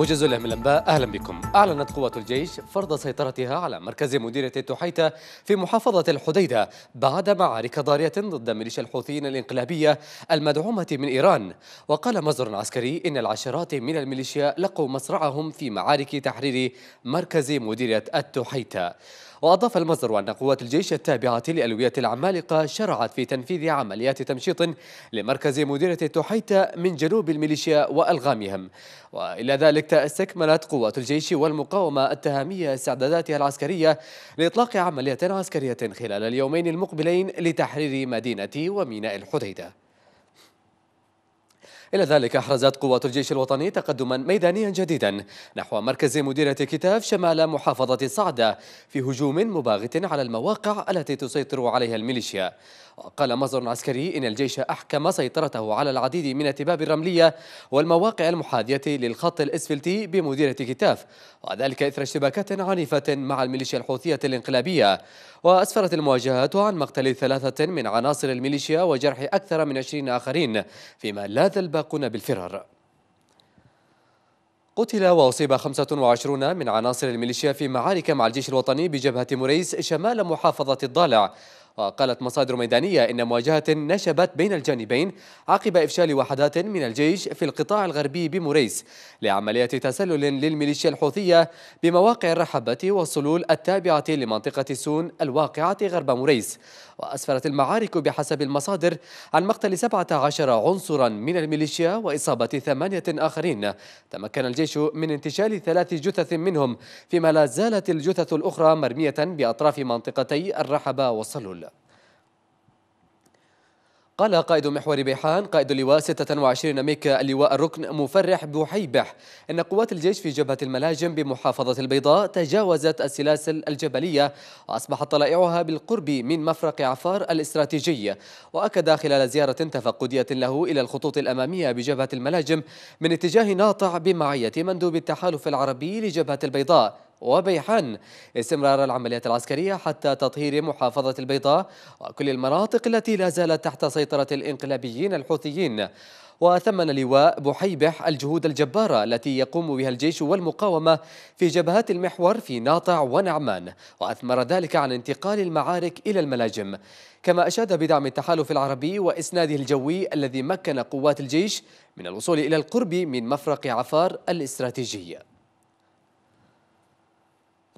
موجز له من الانباء اهلا بكم اعلنت قوة الجيش فرض سيطرتها على مركز مديرية تحيته في محافظة الحديدة بعد معارك ضارية ضد ميليشيا الحوثيين الانقلابية المدعومة من ايران وقال مصدر عسكري ان العشرات من الميليشيا لقوا مصرعهم في معارك تحرير مركز مديرية التحيته وأضاف المصدر أن قوات الجيش التابعة لألوية العمالقة شرعت في تنفيذ عمليات تمشيط لمركز مديرية تحيته من جنوب الميليشيا وألغامهم وإلى ذلك استكملت قوات الجيش والمقاومة التهامية استعداداتها العسكرية لإطلاق عملية عسكرية خلال اليومين المقبلين لتحرير مدينة وميناء الحديدة إلى ذلك أحرزت قوات الجيش الوطني تقدما ميدانيا جديدا نحو مركز مديرة كتاف شمال محافظة صعدة في هجوم مباغت على المواقع التي تسيطر عليها الميليشيا وقال مصدر عسكري إن الجيش أحكم سيطرته على العديد من التباب الرملية والمواقع المحاذية للخط الإسفلتي بمديرة كتاف وذلك إثر اشتباكات عنيفة مع الميليشيا الحوثية الانقلابية وأسفرت المواجهات عن مقتل ثلاثة من عناصر الميليشيا وجرح أكثر من 20 آخرين فيما لاذ الباب سباقنا بالفرار قتل وأصيب 25 من عناصر الميليشيا في معارك مع الجيش الوطني بجبهة موريس شمال محافظة الضالع وقالت مصادر ميدانية إن مواجهة نشبت بين الجانبين عقب إفشال وحدات من الجيش في القطاع الغربي بموريس لعملية تسلل للميليشيا الحوثية بمواقع الرحبة والصلول التابعة لمنطقة سون الواقعة غرب موريس وأسفرت المعارك بحسب المصادر عن مقتل 17 عنصرا من الميليشيا وإصابة ثمانية آخرين تمكن الجيش من انتشال ثلاث جثث منهم فيما لا زالت الجثث الأخرى مرمية بأطراف منطقتي الرحبة والصلول قال قائد محور بيحان قائد اللواء 26 ميكا اللواء الركن مفرح بوحيبح أن قوات الجيش في جبهة الملاجم بمحافظة البيضاء تجاوزت السلاسل الجبلية وأصبحت طلائعها بالقرب من مفرق عفار الاستراتيجي وأكد خلال زيارة تفقدية له إلى الخطوط الأمامية بجبهة الملاجم من اتجاه ناطع بمعية مندوب التحالف العربي لجبهة البيضاء وبيحان استمرار العمليات العسكرية حتى تطهير محافظة البيضاء وكل المناطق التي لا زالت تحت سيطرة الانقلابيين الحوثيين وثمن لواء بحيبح الجهود الجبارة التي يقوم بها الجيش والمقاومة في جبهات المحور في ناطع ونعمان وأثمر ذلك عن انتقال المعارك إلى الملاجم كما أشاد بدعم التحالف العربي وإسناده الجوي الذي مكن قوات الجيش من الوصول إلى القرب من مفرق عفار الاستراتيجي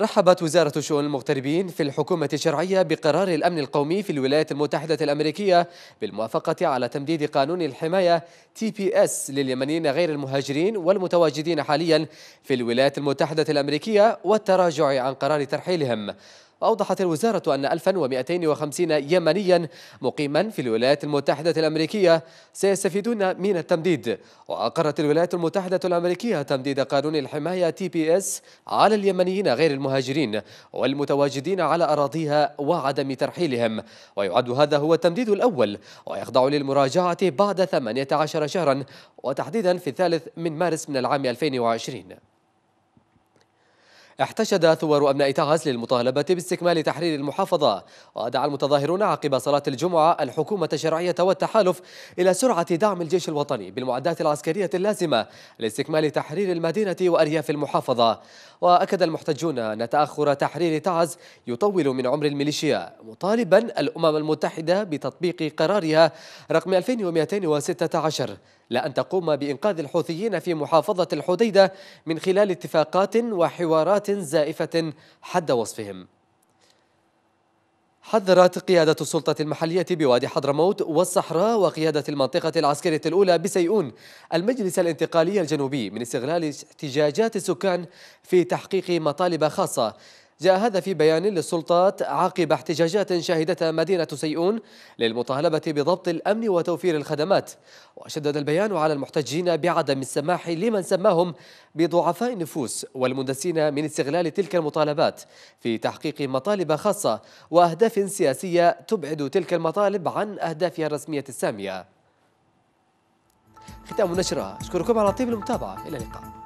رحبت وزارة شؤون المغتربين في الحكومة الشرعية بقرار الأمن القومي في الولايات المتحدة الأمريكية بالموافقة على تمديد قانون الحماية تي بي اس لليمنيين غير المهاجرين والمتواجدين حاليا في الولايات المتحدة الأمريكية والتراجع عن قرار ترحيلهم وأوضحت الوزارة أن 1250 يمنيا مقيما في الولايات المتحدة الأمريكية سيستفيدون من التمديد وأقرت الولايات المتحدة الأمريكية تمديد قانون الحماية تي بي اس على اليمنيين غير المهاجرين والمتواجدين على أراضيها وعدم ترحيلهم ويعد هذا هو التمديد الأول ويخضع للمراجعة بعد 18 شهرا وتحديدا في الثالث من مارس من العام 2020 احتشد ثور أبناء تعز للمطالبة باستكمال تحرير المحافظة ودعا المتظاهرون عقب صلاة الجمعة الحكومة الشرعية والتحالف إلى سرعة دعم الجيش الوطني بالمعدات العسكرية اللازمة لاستكمال تحرير المدينة وأرياف المحافظة وأكد المحتجون أن تأخر تحرير تعز يطول من عمر الميليشيا مطالبا الأمم المتحدة بتطبيق قرارها رقم 2216 لأن تقوم بإنقاذ الحوثيين في محافظة الحديدة من خلال اتفاقات وحوارات زائفة حد وصفهم حذرت قيادة السلطة المحلية بوادي حضرموت والصحراء وقيادة المنطقة العسكرية الأولى بسيئون المجلس الانتقالي الجنوبي من استغلال احتجاجات السكان في تحقيق مطالب خاصة جاء هذا في بيان للسلطات عقب احتجاجات شهدتها مدينة سيئون للمطالبة بضبط الأمن وتوفير الخدمات وشدد البيان على المحتجين بعدم السماح لمن سماهم بضعفاء النفوس والمندسين من استغلال تلك المطالبات في تحقيق مطالب خاصة وأهداف سياسية تبعد تلك المطالب عن أهدافها الرسمية السامية ختام النشرة أشكركم على طيب المتابعة إلى اللقاء